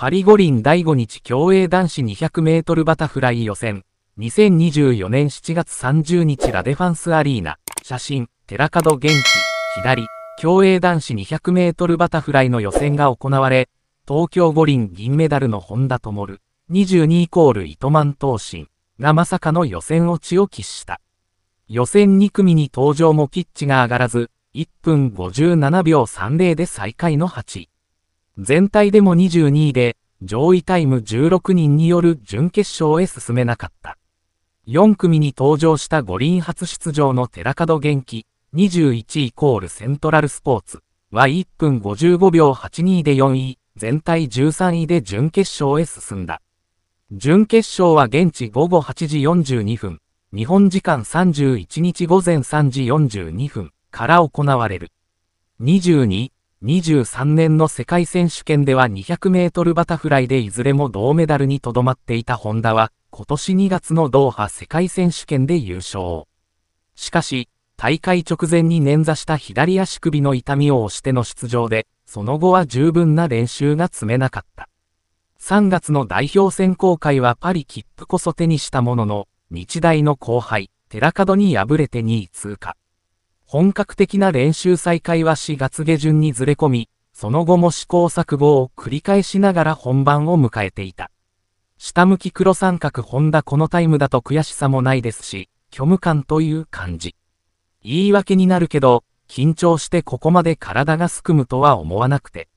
パリ五輪第5日競泳男子200メートルバタフライ予選。2024年7月30日ラデファンスアリーナ。写真、寺門元気。左、競泳男子200メートルバタフライの予選が行われ、東京五輪銀メダルの本田灯、22イコール糸満投進がまさかの予選落ちを喫した。予選2組に登場もピッチが上がらず、1分57秒30で最下位の8位。全体でも22位で、上位タイム16人による準決勝へ進めなかった。4組に登場した五輪初出場の寺門元気、21イコールセントラルスポーツは1分55秒82で4位、全体13位で準決勝へ進んだ。準決勝は現地午後8時42分、日本時間31日午前3時42分から行われる。22 2 3年の世界選手権では200メートルバタフライでいずれも銅メダルにとどまっていたホンダは、今年2月のドーハ世界選手権で優勝。しかし、大会直前に捻挫した左足首の痛みを押しての出場で、その後は十分な練習が積めなかった。3月の代表選考会はパリ切符こそ手にしたものの、日大の後輩、寺門に敗れて2位通過。本格的な練習再開は4月下旬にずれ込み、その後も試行錯誤を繰り返しながら本番を迎えていた。下向き黒三角本田このタイムだと悔しさもないですし、虚無感という感じ。言い訳になるけど、緊張してここまで体がすくむとは思わなくて。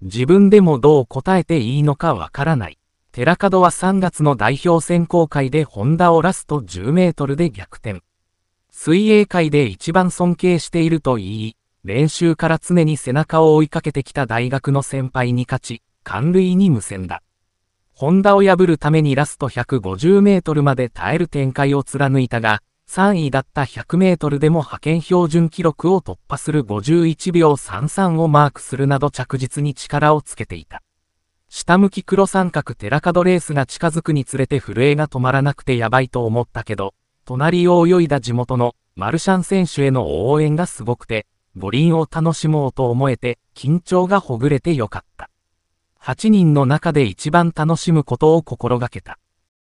自分でもどう答えていいのかわからない。寺門は3月の代表選考会でホンダをラスト10メートルで逆転。水泳界で一番尊敬していると言い、練習から常に背中を追いかけてきた大学の先輩に勝ち、冠類に無線だ。ホンダを破るためにラスト150メートルまで耐える展開を貫いたが、3位だった100メートルでも派遣標準記録を突破する51秒33をマークするなど着実に力をつけていた。下向き黒三角テラカドレースが近づくにつれて震えが止まらなくてやばいと思ったけど、隣を泳いだ地元のマルシャン選手への応援がすごくて、五輪を楽しもうと思えて緊張がほぐれてよかった。8人の中で一番楽しむことを心がけた。